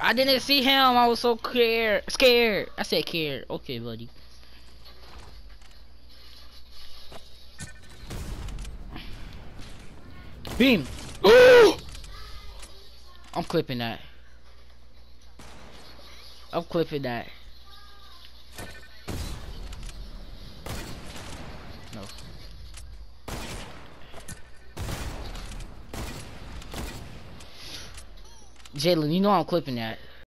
I didn't see him. I was so care scared. I said care. Okay, buddy. Beam. Oh! I'm clipping that. I'm clipping that. No. Jalen, you know I'm clipping that.